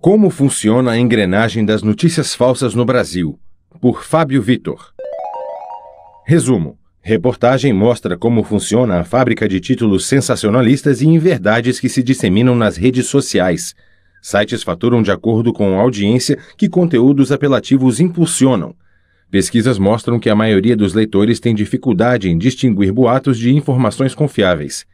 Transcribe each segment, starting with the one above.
Como funciona a engrenagem das notícias falsas no Brasil? Por Fábio Vitor. Resumo: reportagem mostra como funciona a fábrica de títulos sensacionalistas e inverdades que se disseminam nas redes sociais. Sites faturam de acordo com a audiência que conteúdos apelativos impulsionam. Pesquisas mostram que a maioria dos leitores tem dificuldade em distinguir boatos de informações confiáveis.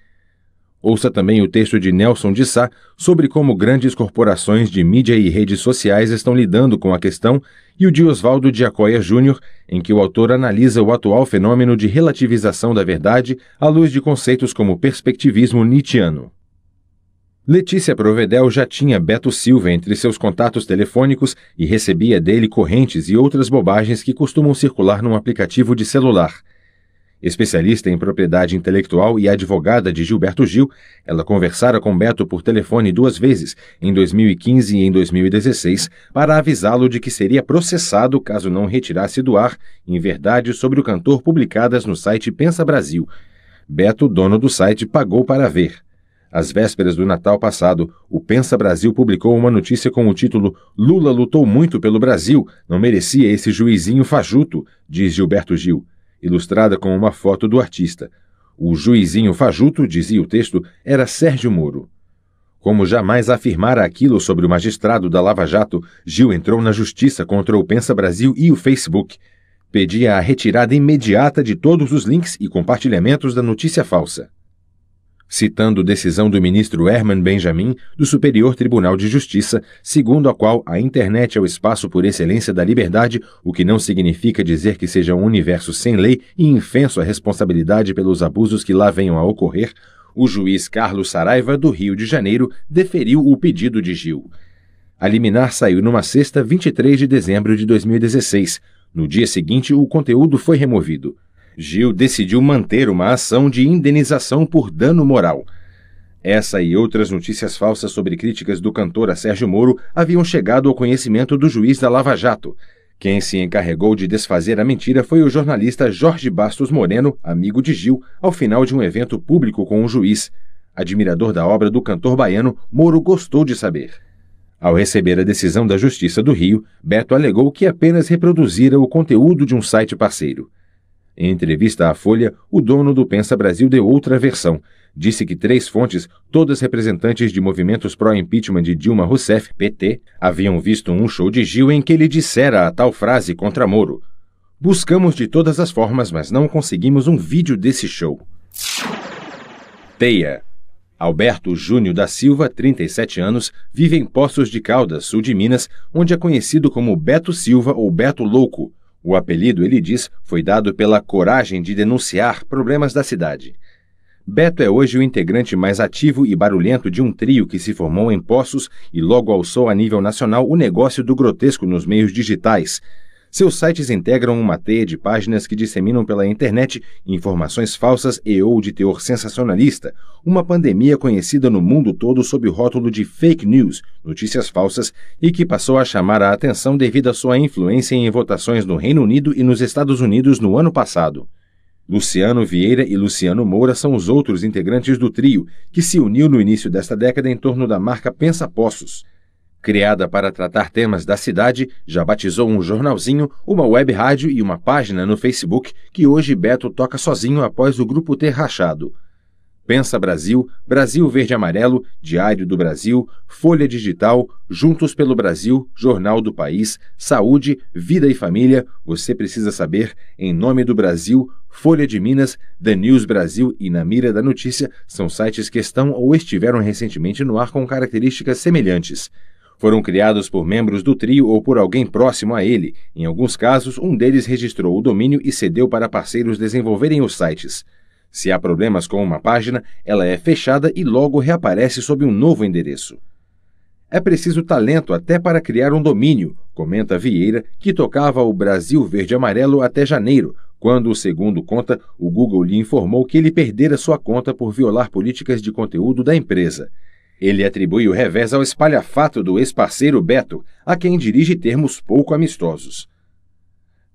Ouça também o texto de Nelson de Sá sobre como grandes corporações de mídia e redes sociais estão lidando com a questão e o de Oswaldo de Acoia Júnior, em que o autor analisa o atual fenômeno de relativização da verdade à luz de conceitos como perspectivismo nietzschiano. Letícia Provedel já tinha Beto Silva entre seus contatos telefônicos e recebia dele correntes e outras bobagens que costumam circular num aplicativo de celular – Especialista em propriedade intelectual e advogada de Gilberto Gil, ela conversara com Beto por telefone duas vezes, em 2015 e em 2016, para avisá-lo de que seria processado caso não retirasse do ar em verdade sobre o cantor publicadas no site Pensa Brasil. Beto, dono do site, pagou para ver. Às vésperas do Natal passado, o Pensa Brasil publicou uma notícia com o título Lula lutou muito pelo Brasil, não merecia esse juizinho fajuto, diz Gilberto Gil ilustrada com uma foto do artista. O juizinho fajuto, dizia o texto, era Sérgio Moro. Como jamais afirmara aquilo sobre o magistrado da Lava Jato, Gil entrou na justiça contra o Pensa Brasil e o Facebook. Pedia a retirada imediata de todos os links e compartilhamentos da notícia falsa citando decisão do ministro Herman Benjamin do Superior Tribunal de Justiça, segundo a qual a internet é o espaço por excelência da liberdade, o que não significa dizer que seja um universo sem lei e infenso à responsabilidade pelos abusos que lá venham a ocorrer, o juiz Carlos Saraiva, do Rio de Janeiro, deferiu o pedido de Gil. A liminar saiu numa sexta, 23 de dezembro de 2016. No dia seguinte, o conteúdo foi removido. Gil decidiu manter uma ação de indenização por dano moral. Essa e outras notícias falsas sobre críticas do cantor a Sérgio Moro haviam chegado ao conhecimento do juiz da Lava Jato. Quem se encarregou de desfazer a mentira foi o jornalista Jorge Bastos Moreno, amigo de Gil, ao final de um evento público com o juiz. Admirador da obra do cantor baiano, Moro gostou de saber. Ao receber a decisão da Justiça do Rio, Beto alegou que apenas reproduzira o conteúdo de um site parceiro. Em entrevista à Folha, o dono do Pensa Brasil deu outra versão. Disse que três fontes, todas representantes de movimentos pró-impeachment de Dilma Rousseff, PT, haviam visto um show de Gil em que ele dissera a tal frase contra Moro. Buscamos de todas as formas, mas não conseguimos um vídeo desse show. Teia. Alberto Júnior da Silva, 37 anos, vive em Poços de Caldas, sul de Minas, onde é conhecido como Beto Silva ou Beto Louco. O apelido, ele diz, foi dado pela coragem de denunciar problemas da cidade. Beto é hoje o integrante mais ativo e barulhento de um trio que se formou em Poços e logo alçou a nível nacional o negócio do grotesco nos meios digitais. Seus sites integram uma teia de páginas que disseminam pela internet informações falsas e ou de teor sensacionalista, uma pandemia conhecida no mundo todo sob o rótulo de fake news, notícias falsas, e que passou a chamar a atenção devido à sua influência em votações no Reino Unido e nos Estados Unidos no ano passado. Luciano Vieira e Luciano Moura são os outros integrantes do trio, que se uniu no início desta década em torno da marca Pensa Poços. Criada para tratar temas da cidade, já batizou um jornalzinho, uma web rádio e uma página no Facebook que hoje Beto toca sozinho após o grupo ter rachado. Pensa Brasil, Brasil Verde Amarelo, Diário do Brasil, Folha Digital, Juntos pelo Brasil, Jornal do País, Saúde, Vida e Família, Você Precisa Saber, Em Nome do Brasil, Folha de Minas, The News Brasil e Na Mira da Notícia são sites que estão ou estiveram recentemente no ar com características semelhantes. Foram criados por membros do trio ou por alguém próximo a ele. Em alguns casos, um deles registrou o domínio e cedeu para parceiros desenvolverem os sites. Se há problemas com uma página, ela é fechada e logo reaparece sob um novo endereço. É preciso talento até para criar um domínio, comenta Vieira, que tocava o Brasil Verde Amarelo até janeiro, quando, segundo conta, o Google lhe informou que ele perdera sua conta por violar políticas de conteúdo da empresa. Ele atribui o revés ao espalhafato do ex-parceiro Beto, a quem dirige termos pouco amistosos.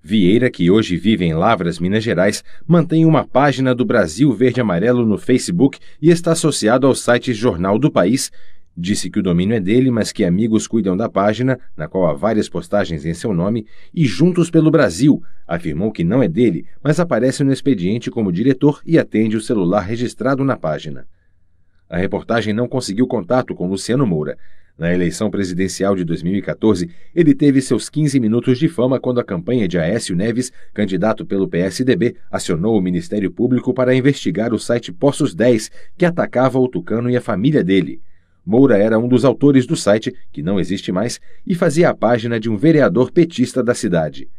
Vieira, que hoje vive em Lavras, Minas Gerais, mantém uma página do Brasil Verde Amarelo no Facebook e está associado ao site Jornal do País. Disse que o domínio é dele, mas que amigos cuidam da página, na qual há várias postagens em seu nome, e Juntos pelo Brasil. Afirmou que não é dele, mas aparece no expediente como diretor e atende o celular registrado na página. A reportagem não conseguiu contato com Luciano Moura. Na eleição presidencial de 2014, ele teve seus 15 minutos de fama quando a campanha de Aécio Neves, candidato pelo PSDB, acionou o Ministério Público para investigar o site Poços 10, que atacava o Tucano e a família dele. Moura era um dos autores do site, que não existe mais, e fazia a página de um vereador petista da cidade.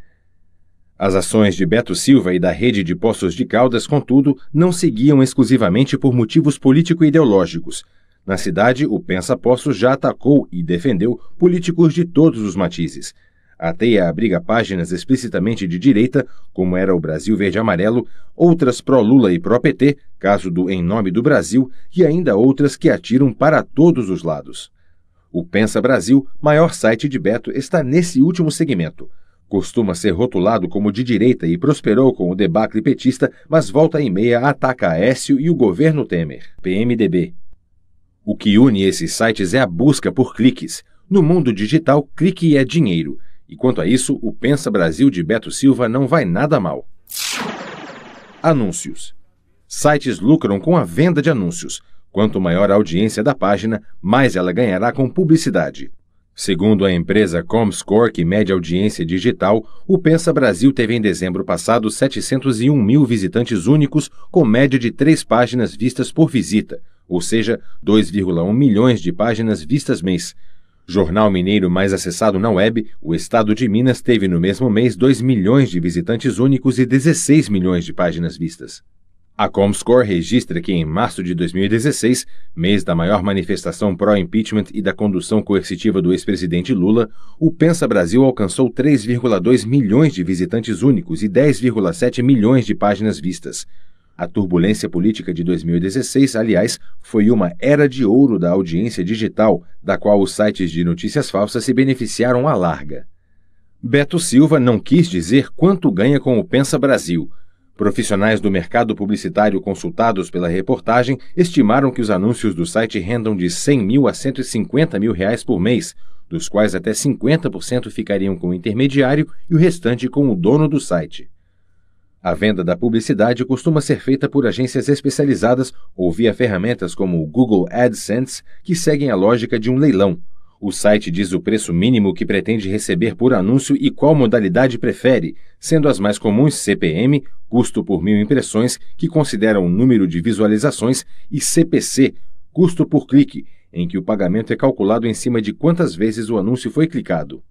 As ações de Beto Silva e da rede de Poços de Caldas, contudo, não seguiam exclusivamente por motivos político-ideológicos. Na cidade, o Pensa Poços já atacou e defendeu políticos de todos os matizes. A teia abriga páginas explicitamente de direita, como era o Brasil Verde Amarelo, outras pró-Lula e pró-PT, caso do Em Nome do Brasil, e ainda outras que atiram para todos os lados. O Pensa Brasil, maior site de Beto, está nesse último segmento. Costuma ser rotulado como de direita e prosperou com o debacle petista, mas volta e meia ataca Aécio e o governo Temer, PMDB. O que une esses sites é a busca por cliques. No mundo digital, clique é dinheiro. E quanto a isso, o Pensa Brasil de Beto Silva não vai nada mal. Anúncios. Sites lucram com a venda de anúncios. Quanto maior a audiência da página, mais ela ganhará com publicidade. Segundo a empresa Comscore, que mede audiência digital, o Pensa Brasil teve em dezembro passado 701 mil visitantes únicos, com média de três páginas vistas por visita, ou seja, 2,1 milhões de páginas vistas mês. Jornal mineiro mais acessado na web, o Estado de Minas teve no mesmo mês 2 milhões de visitantes únicos e 16 milhões de páginas vistas. A Comscore registra que em março de 2016, mês da maior manifestação pró-impeachment e da condução coercitiva do ex-presidente Lula, o Pensa Brasil alcançou 3,2 milhões de visitantes únicos e 10,7 milhões de páginas vistas. A turbulência política de 2016, aliás, foi uma era de ouro da audiência digital, da qual os sites de notícias falsas se beneficiaram à larga. Beto Silva não quis dizer quanto ganha com o Pensa Brasil Profissionais do mercado publicitário consultados pela reportagem estimaram que os anúncios do site rendam de 100 mil a 150 mil reais por mês, dos quais até 50% ficariam com o intermediário e o restante com o dono do site. A venda da publicidade costuma ser feita por agências especializadas ou via ferramentas como o Google AdSense, que seguem a lógica de um leilão. O site diz o preço mínimo que pretende receber por anúncio e qual modalidade prefere, sendo as mais comuns CPM, custo por mil impressões, que consideram o número de visualizações, e CPC, custo por clique, em que o pagamento é calculado em cima de quantas vezes o anúncio foi clicado.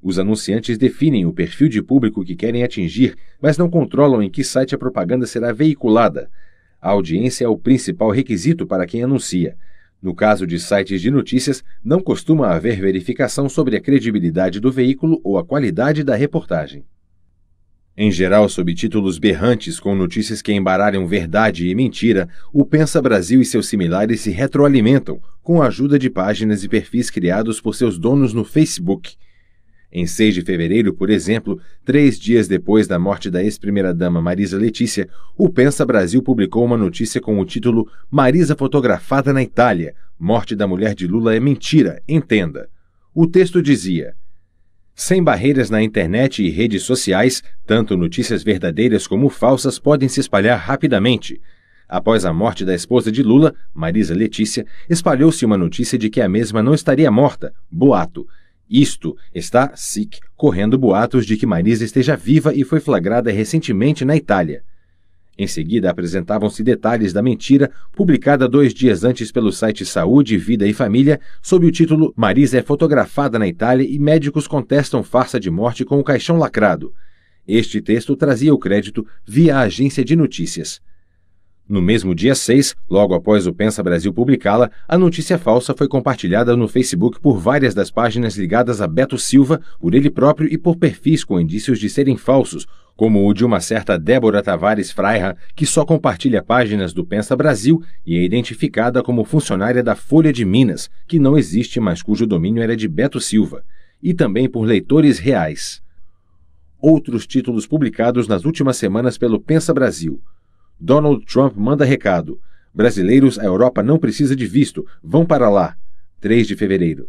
Os anunciantes definem o perfil de público que querem atingir, mas não controlam em que site a propaganda será veiculada. A audiência é o principal requisito para quem anuncia. No caso de sites de notícias, não costuma haver verificação sobre a credibilidade do veículo ou a qualidade da reportagem. Em geral, sob títulos berrantes com notícias que embaralham verdade e mentira, o Pensa Brasil e seus similares se retroalimentam com a ajuda de páginas e perfis criados por seus donos no Facebook. Em 6 de fevereiro, por exemplo, três dias depois da morte da ex-primeira-dama Marisa Letícia, o Pensa Brasil publicou uma notícia com o título Marisa fotografada na Itália. Morte da mulher de Lula é mentira, entenda. O texto dizia. Sem barreiras na internet e redes sociais, tanto notícias verdadeiras como falsas podem se espalhar rapidamente. Após a morte da esposa de Lula, Marisa Letícia, espalhou-se uma notícia de que a mesma não estaria morta, boato. Isto está, SIC, correndo boatos de que Marisa esteja viva e foi flagrada recentemente na Itália. Em seguida, apresentavam-se detalhes da mentira publicada dois dias antes pelo site Saúde, Vida e Família, sob o título Marisa é fotografada na Itália e médicos contestam farsa de morte com o caixão lacrado. Este texto trazia o crédito via a agência de notícias. No mesmo dia 6, logo após o Pensa Brasil publicá-la, a notícia falsa foi compartilhada no Facebook por várias das páginas ligadas a Beto Silva, por ele próprio e por perfis com indícios de serem falsos, como o de uma certa Débora Tavares Freira, que só compartilha páginas do Pensa Brasil e é identificada como funcionária da Folha de Minas, que não existe, mas cujo domínio era de Beto Silva, e também por leitores reais. Outros títulos publicados nas últimas semanas pelo Pensa Brasil. Donald Trump manda recado. Brasileiros, a Europa não precisa de visto, vão para lá. 3 de fevereiro.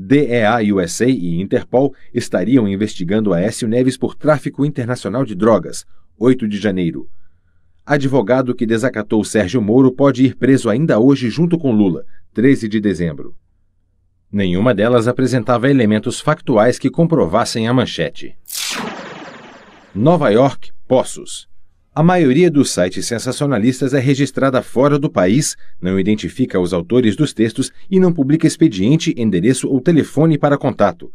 DEA USA e Interpol estariam investigando Aécio Neves por tráfico internacional de drogas. 8 de janeiro. Advogado que desacatou Sérgio Moro pode ir preso ainda hoje junto com Lula. 13 de dezembro. Nenhuma delas apresentava elementos factuais que comprovassem a manchete. Nova York, Poços. A maioria dos sites sensacionalistas é registrada fora do país, não identifica os autores dos textos e não publica expediente, endereço ou telefone para contato.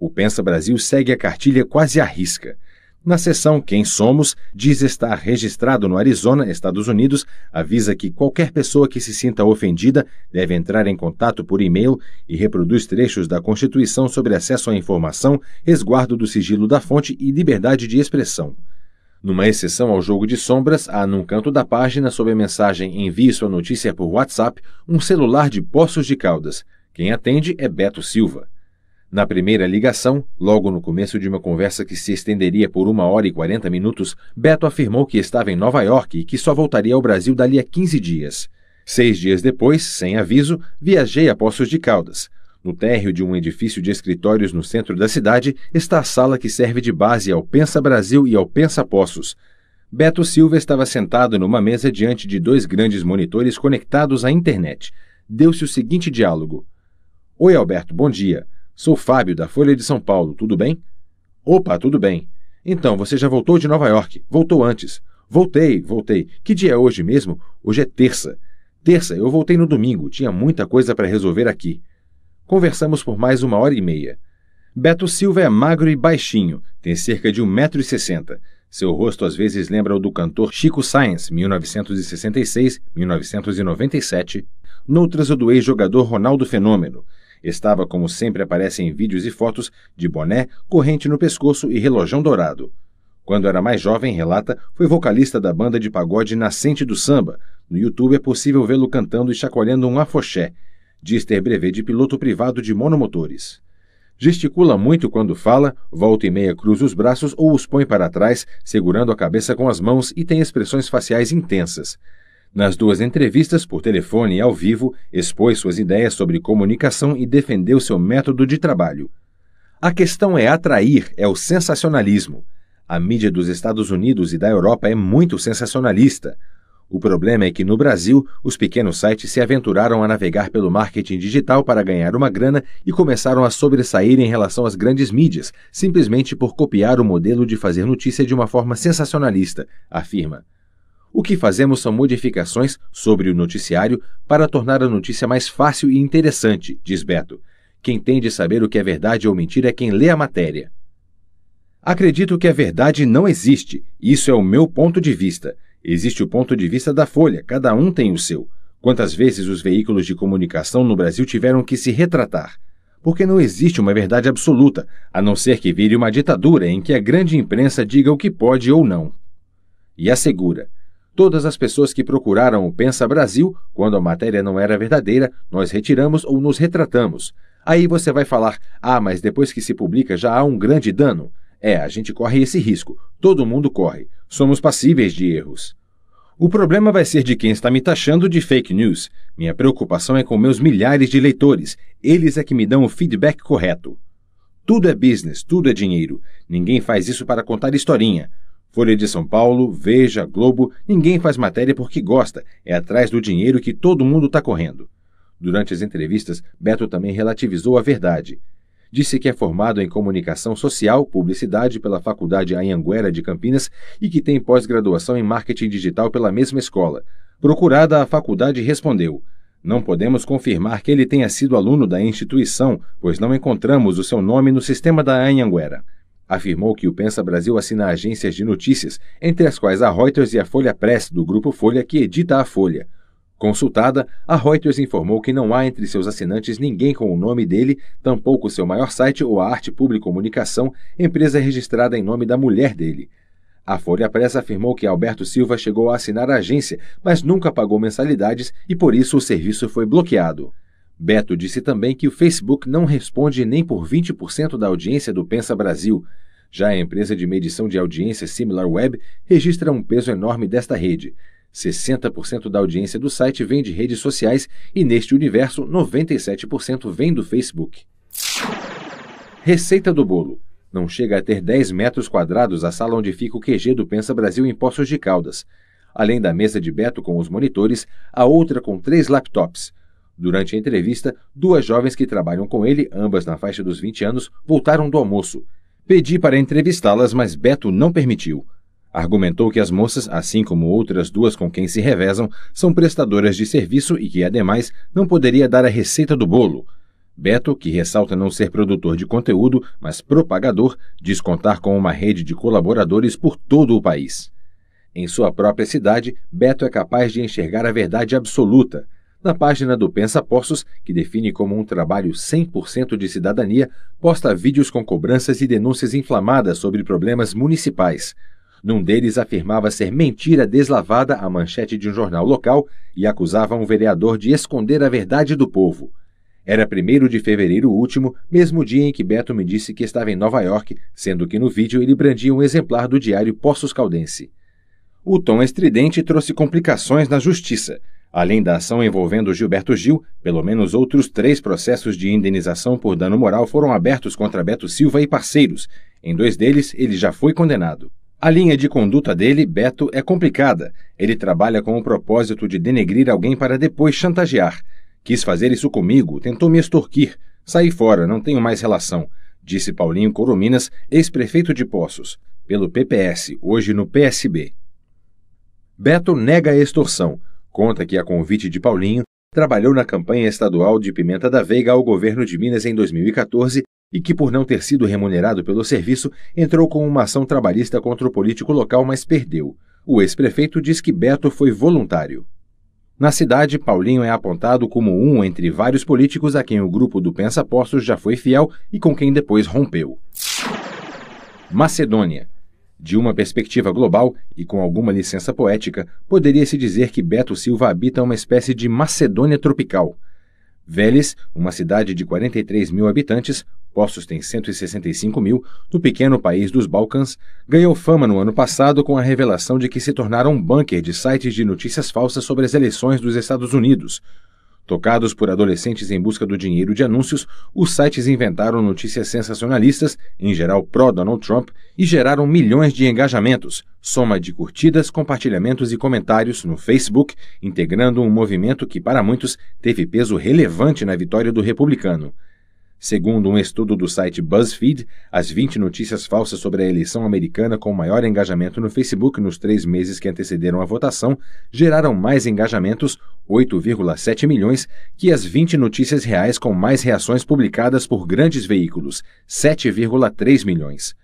O Pensa Brasil segue a cartilha quase à risca. Na seção Quem Somos, diz estar registrado no Arizona, Estados Unidos, avisa que qualquer pessoa que se sinta ofendida deve entrar em contato por e-mail e reproduz trechos da Constituição sobre acesso à informação, resguardo do sigilo da fonte e liberdade de expressão. Numa exceção ao jogo de sombras, há num canto da página, sob a mensagem Envie sua notícia por WhatsApp, um celular de Poços de Caldas. Quem atende é Beto Silva. Na primeira ligação, logo no começo de uma conversa que se estenderia por uma hora e quarenta minutos, Beto afirmou que estava em Nova York e que só voltaria ao Brasil dali a 15 dias. Seis dias depois, sem aviso, viajei a Poços de Caldas. No térreo de um edifício de escritórios no centro da cidade está a sala que serve de base ao Pensa Brasil e ao Pensa Poços. Beto Silva estava sentado numa mesa diante de dois grandes monitores conectados à internet. Deu-se o seguinte diálogo: Oi, Alberto, bom dia. Sou Fábio, da Folha de São Paulo, tudo bem? Opa, tudo bem. Então, você já voltou de Nova York? Voltou antes. Voltei, voltei. Que dia é hoje mesmo? Hoje é terça. Terça, eu voltei no domingo, tinha muita coisa para resolver aqui. Conversamos por mais uma hora e meia. Beto Silva é magro e baixinho, tem cerca de 1,60m. Seu rosto às vezes lembra o do cantor Chico Sainz, 1966-1997, noutras o do ex-jogador Ronaldo Fenômeno. Estava, como sempre aparece em vídeos e fotos, de boné, corrente no pescoço e relojão dourado. Quando era mais jovem, relata, foi vocalista da banda de pagode Nascente do Samba. No YouTube é possível vê-lo cantando e chacoalhando um afoxé, diz ter brevê de piloto privado de monomotores. Gesticula muito quando fala, volta e meia cruza os braços ou os põe para trás, segurando a cabeça com as mãos e tem expressões faciais intensas. Nas duas entrevistas, por telefone e ao vivo, expôs suas ideias sobre comunicação e defendeu seu método de trabalho. A questão é atrair, é o sensacionalismo. A mídia dos Estados Unidos e da Europa é muito sensacionalista. O problema é que, no Brasil, os pequenos sites se aventuraram a navegar pelo marketing digital para ganhar uma grana e começaram a sobressair em relação às grandes mídias, simplesmente por copiar o modelo de fazer notícia de uma forma sensacionalista, afirma. O que fazemos são modificações sobre o noticiário para tornar a notícia mais fácil e interessante, diz Beto. Quem tem de saber o que é verdade ou mentira é quem lê a matéria. Acredito que a verdade não existe, isso é o meu ponto de vista. Existe o ponto de vista da Folha, cada um tem o seu. Quantas vezes os veículos de comunicação no Brasil tiveram que se retratar? Porque não existe uma verdade absoluta, a não ser que vire uma ditadura em que a grande imprensa diga o que pode ou não. E assegura: todas as pessoas que procuraram o Pensa Brasil, quando a matéria não era verdadeira, nós retiramos ou nos retratamos. Aí você vai falar: ah, mas depois que se publica já há um grande dano. É, a gente corre esse risco. Todo mundo corre. Somos passíveis de erros. O problema vai ser de quem está me taxando de fake news. Minha preocupação é com meus milhares de leitores. Eles é que me dão o feedback correto. Tudo é business, tudo é dinheiro. Ninguém faz isso para contar historinha. Folha de São Paulo, Veja, Globo, ninguém faz matéria porque gosta, é atrás do dinheiro que todo mundo está correndo. Durante as entrevistas, Beto também relativizou a verdade. Disse que é formado em Comunicação Social, Publicidade pela Faculdade Anhanguera de Campinas e que tem pós-graduação em Marketing Digital pela mesma escola. Procurada, a faculdade respondeu: Não podemos confirmar que ele tenha sido aluno da instituição, pois não encontramos o seu nome no sistema da Anhanguera afirmou que o Pensa Brasil assina agências de notícias, entre as quais a Reuters e a Folha Press, do grupo Folha, que edita a Folha. Consultada, a Reuters informou que não há entre seus assinantes ninguém com o nome dele, tampouco seu maior site ou a Arte Público Comunicação, empresa registrada em nome da mulher dele. A Folha Pressa afirmou que Alberto Silva chegou a assinar a agência, mas nunca pagou mensalidades e por isso o serviço foi bloqueado. Beto disse também que o Facebook não responde nem por 20% da audiência do Pensa Brasil. Já a empresa de medição de audiência SimilarWeb registra um peso enorme desta rede. 60% da audiência do site vem de redes sociais e, neste universo, 97% vem do Facebook. Receita do bolo. Não chega a ter 10 metros quadrados a sala onde fica o QG do Pensa Brasil em Poços de Caldas. Além da mesa de Beto com os monitores, a outra com três laptops. Durante a entrevista, duas jovens que trabalham com ele, ambas na faixa dos 20 anos, voltaram do almoço. Pedi para entrevistá-las, mas Beto não permitiu. Argumentou que as moças, assim como outras duas com quem se revezam, são prestadoras de serviço e que, ademais, não poderia dar a receita do bolo. Beto, que ressalta não ser produtor de conteúdo, mas propagador, diz contar com uma rede de colaboradores por todo o país. Em sua própria cidade, Beto é capaz de enxergar a verdade absoluta. Na página do Pensa Poços, que define como um trabalho 100% de cidadania, posta vídeos com cobranças e denúncias inflamadas sobre problemas municipais. Num deles afirmava ser mentira deslavada a manchete de um jornal local e acusava um vereador de esconder a verdade do povo. Era 1 de fevereiro último, mesmo dia em que Beto me disse que estava em Nova York, sendo que no vídeo ele brandia um exemplar do diário Poços Caldense. O tom estridente trouxe complicações na justiça. Além da ação envolvendo Gilberto Gil, pelo menos outros três processos de indenização por dano moral foram abertos contra Beto Silva e parceiros. Em dois deles, ele já foi condenado. A linha de conduta dele, Beto, é complicada. Ele trabalha com o propósito de denegrir alguém para depois chantagear. Quis fazer isso comigo, tentou me extorquir. Saí fora, não tenho mais relação, disse Paulinho Corominas, ex-prefeito de Poços, pelo PPS, hoje no PSB. Beto nega a extorsão. Conta que, a convite de Paulinho, trabalhou na campanha estadual de Pimenta da Veiga ao governo de Minas em 2014 e que, por não ter sido remunerado pelo serviço, entrou com uma ação trabalhista contra o político local, mas perdeu. O ex-prefeito diz que Beto foi voluntário. Na cidade, Paulinho é apontado como um entre vários políticos a quem o grupo do Pensa Postos já foi fiel e com quem depois rompeu. Macedônia. De uma perspectiva global e com alguma licença poética, poderia-se dizer que Beto Silva habita uma espécie de Macedônia tropical. Vélez, uma cidade de 43 mil habitantes, postos tem 165 mil, do pequeno país dos Balcãs, ganhou fama no ano passado com a revelação de que se tornara um bunker de sites de notícias falsas sobre as eleições dos Estados Unidos. Tocados por adolescentes em busca do dinheiro de anúncios, os sites inventaram notícias sensacionalistas, em geral pró-Donald Trump, e geraram milhões de engajamentos, soma de curtidas, compartilhamentos e comentários no Facebook, integrando um movimento que, para muitos, teve peso relevante na vitória do republicano. Segundo um estudo do site BuzzFeed, as 20 notícias falsas sobre a eleição americana com maior engajamento no Facebook nos três meses que antecederam a votação geraram mais engajamentos, 8,7 milhões, que as 20 notícias reais com mais reações publicadas por grandes veículos, 7,3 milhões.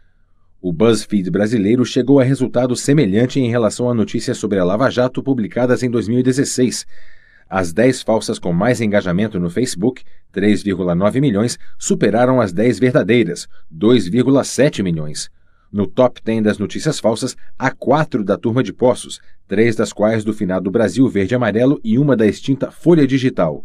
O BuzzFeed brasileiro chegou a resultado semelhante em relação a notícias sobre a Lava Jato publicadas em 2016. As 10 falsas com mais engajamento no Facebook, 3,9 milhões, superaram as 10 verdadeiras, 2,7 milhões. No top 10 das notícias falsas, há quatro da turma de Poços, três das quais do finado Brasil Verde Amarelo e uma da extinta Folha Digital.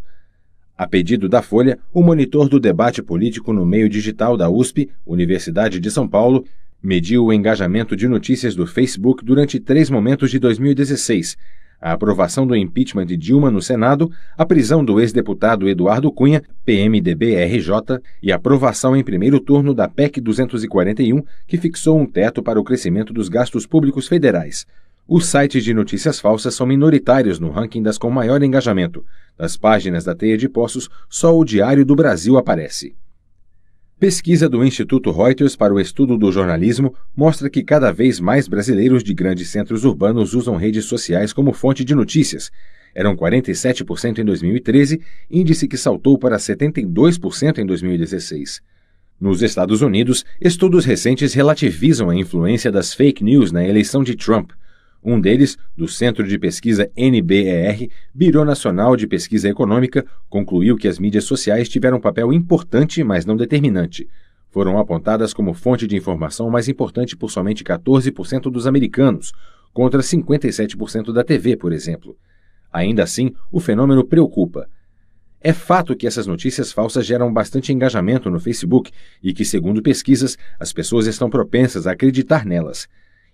A pedido da Folha, o monitor do debate político no meio digital da USP, Universidade de São Paulo, mediu o engajamento de notícias do Facebook durante três momentos de 2016 a aprovação do impeachment de Dilma no Senado, a prisão do ex-deputado Eduardo Cunha, PMDB-RJ, e a aprovação em primeiro turno da PEC 241, que fixou um teto para o crescimento dos gastos públicos federais. Os sites de notícias falsas são minoritários no ranking das com maior engajamento. Das páginas da Teia de Poços, só o Diário do Brasil aparece. Pesquisa do Instituto Reuters para o Estudo do Jornalismo mostra que cada vez mais brasileiros de grandes centros urbanos usam redes sociais como fonte de notícias. Eram 47% em 2013, índice que saltou para 72% em 2016. Nos Estados Unidos, estudos recentes relativizam a influência das fake news na eleição de Trump. Um deles, do Centro de Pesquisa NBER, Biro Nacional de Pesquisa Econômica, concluiu que as mídias sociais tiveram um papel importante, mas não determinante. Foram apontadas como fonte de informação mais importante por somente 14% dos americanos, contra 57% da TV, por exemplo. Ainda assim, o fenômeno preocupa. É fato que essas notícias falsas geram bastante engajamento no Facebook e que, segundo pesquisas, as pessoas estão propensas a acreditar nelas.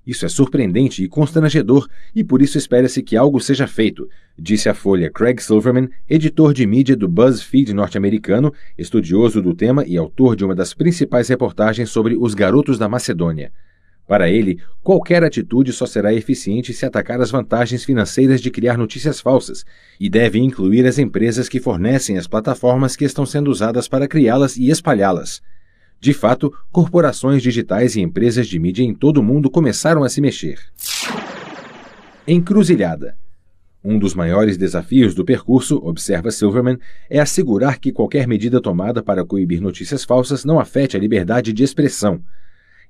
Isso é surpreendente e constrangedor, e por isso espera-se que algo seja feito, disse à Folha Craig Silverman, editor de mídia do BuzzFeed norte-americano, estudioso do tema e autor de uma das principais reportagens sobre os garotos da Macedônia. Para ele, qualquer atitude só será eficiente se atacar as vantagens financeiras de criar notícias falsas, e deve incluir as empresas que fornecem as plataformas que estão sendo usadas para criá-las e espalhá-las. De fato, corporações digitais e empresas de mídia em todo o mundo começaram a se mexer. Encruzilhada. Um dos maiores desafios do percurso, observa Silverman, é assegurar que qualquer medida tomada para coibir notícias falsas não afete a liberdade de expressão.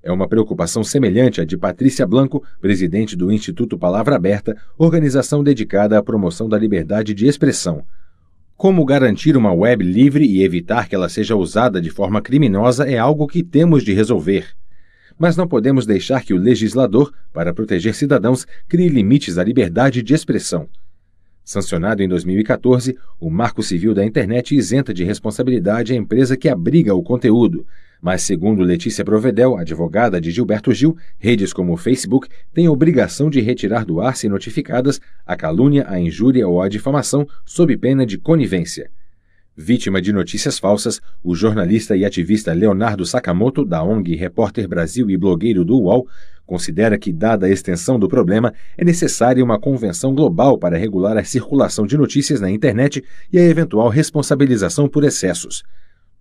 É uma preocupação semelhante à de Patrícia Blanco, presidente do Instituto Palavra Aberta, organização dedicada à promoção da liberdade de expressão. Como garantir uma web livre e evitar que ela seja usada de forma criminosa é algo que temos de resolver. Mas não podemos deixar que o legislador, para proteger cidadãos, crie limites à liberdade de expressão. Sancionado em 2014, o Marco Civil da Internet isenta de responsabilidade a empresa que abriga o conteúdo, mas, segundo Letícia Provedel, advogada de Gilberto Gil, redes como o Facebook têm obrigação de retirar do ar, se notificadas, a calúnia, a injúria ou a difamação sob pena de conivência. Vítima de notícias falsas, o jornalista e ativista Leonardo Sakamoto, da ONG Repórter Brasil e blogueiro do UOL, considera que, dada a extensão do problema, é necessária uma convenção global para regular a circulação de notícias na internet e a eventual responsabilização por excessos.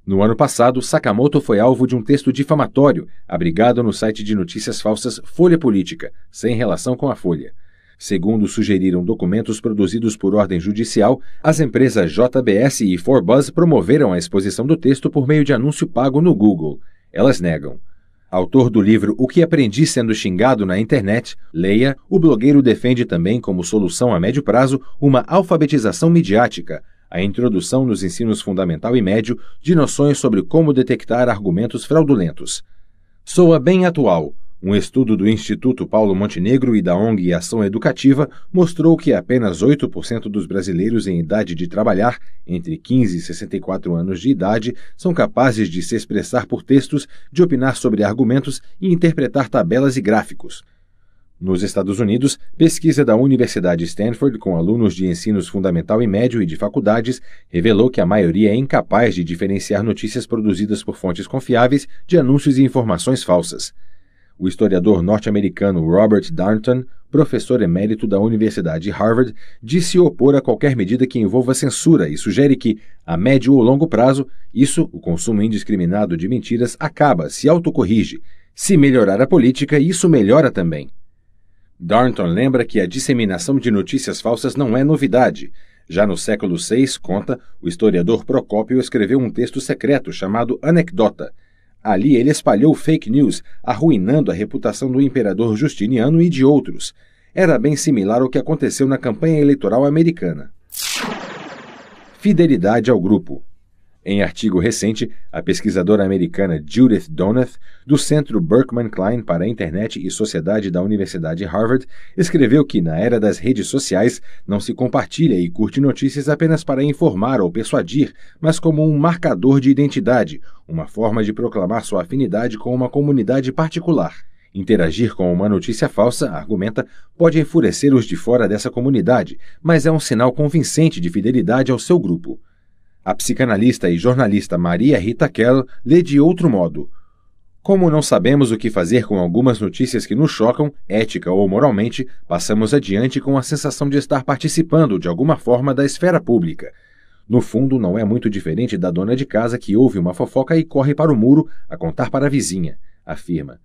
No ano passado, Sakamoto foi alvo de um texto difamatório, abrigado no site de notícias falsas Folha Política, sem relação com a Folha. Segundo sugeriram documentos produzidos por ordem judicial, as empresas JBS e Forbuzz promoveram a exposição do texto por meio de anúncio pago no Google. Elas negam. Autor do livro O que aprendi sendo xingado na internet, leia, o blogueiro defende também como solução a médio prazo uma alfabetização midiática, a introdução nos ensinos fundamental e médio de noções sobre como detectar argumentos fraudulentos. Soa bem atual. Um estudo do Instituto Paulo Montenegro e da ONG Ação Educativa mostrou que apenas 8% dos brasileiros em idade de trabalhar, entre 15 e 64 anos de idade, são capazes de se expressar por textos, de opinar sobre argumentos e interpretar tabelas e gráficos. Nos Estados Unidos, pesquisa da Universidade Stanford com alunos de ensinos fundamental e médio e de faculdades revelou que a maioria é incapaz de diferenciar notícias produzidas por fontes confiáveis de anúncios e informações falsas. O historiador norte-americano Robert Darnton, professor emérito da Universidade de Harvard, disse opor a qualquer medida que envolva censura e sugere que, a médio ou longo prazo, isso, o consumo indiscriminado de mentiras, acaba, se autocorrige. Se melhorar a política, isso melhora também. Darnton lembra que a disseminação de notícias falsas não é novidade. Já no século VI, conta, o historiador Procópio escreveu um texto secreto chamado Anecdota. Ali ele espalhou fake news, arruinando a reputação do imperador Justiniano e de outros. Era bem similar ao que aconteceu na campanha eleitoral americana. Fidelidade ao grupo. Em artigo recente, a pesquisadora americana Judith Donath, do Centro Berkman Klein para a Internet e Sociedade da Universidade Harvard, escreveu que na era das redes sociais não se compartilha e curte notícias apenas para informar ou persuadir, mas como um marcador de identidade, uma forma de proclamar sua afinidade com uma comunidade particular. Interagir com uma notícia falsa, argumenta, pode enfurecer os de fora dessa comunidade, mas é um sinal convincente de fidelidade ao seu grupo. A psicanalista e jornalista Maria Rita Kell lê de outro modo. Como não sabemos o que fazer com algumas notícias que nos chocam, ética ou moralmente, passamos adiante com a sensação de estar participando, de alguma forma, da esfera pública. No fundo, não é muito diferente da dona de casa que ouve uma fofoca e corre para o muro a contar para a vizinha, afirma.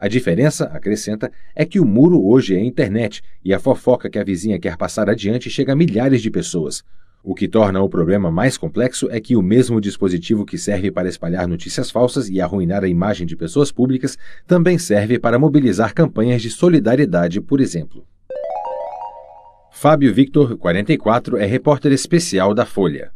A diferença, acrescenta, é que o muro hoje é a internet e a fofoca que a vizinha quer passar adiante chega a milhares de pessoas. O que torna o problema mais complexo é que o mesmo dispositivo que serve para espalhar notícias falsas e arruinar a imagem de pessoas públicas também serve para mobilizar campanhas de solidariedade, por exemplo. Fábio Victor, 44, é repórter especial da Folha.